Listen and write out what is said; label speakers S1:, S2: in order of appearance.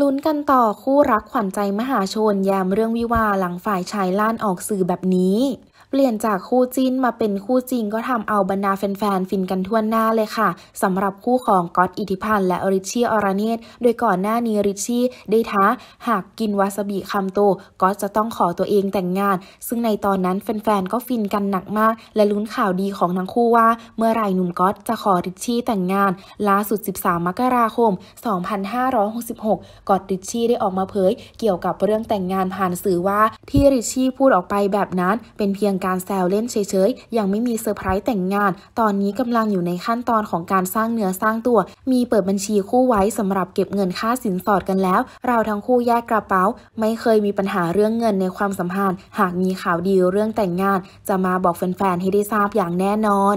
S1: ลุ้นกันต่อคู่รักขวัญใจมหาชนยามเรื่องวิวาหลังฝ่ายชายล่านออกสื่อแบบนี้เปลี่ยนจากคู่จิ้นมาเป็นคู่จริงก็ทำเอาบรรดาแฟนๆฟินกันทั่วหน้าเลยค่ะสำหรับคู่ของก๊อตอิทธิพันธ์และริชชี่อรเนตโดยก่อนหน้านี้ริชชี่ได้ท้าหากกินวาซาบิคำโตก็จะต้องขอตัวเองแต่งงาน ซึ่งในตอนนั้นแฟนๆก็ฟินกันหนักมาก และลุ้นข่าวดีของทั้งคู่ว่า เมื่อไรหนุ่มก๊อตจะขอริชชี่แต่งงานล่าสุด 13 มกราคม 2566ก๊อตริชชี่ได้ออกมาเผย เกี่ยวกับเรื่องแต่งงานผ่านสื่อว่า ที่ริชชี่พูดออกไปแบบนั้นเป็นเพียงงการแซวเล่นเฉยๆ ยังไม่มีเซอร์ไพรส์แต่งงาน ตอนนี้กำลังอยู่ในขั้นตอนของการสร้างเนื้อสร้างตัว มีเปิดบัญชีคู่ไว้สำหรับเก็บเงินค่าสินสอดกันแล้ว เราทั้งคู่แยกกระเป๋า ไม่เคยมีปัญหาเรื่องเงินในความสัมพันธ์ หากมีข่าวดีเรื่องแต่งงาน จะมาบอกแฟนๆให้ได้ทราบอย่างแน่นอน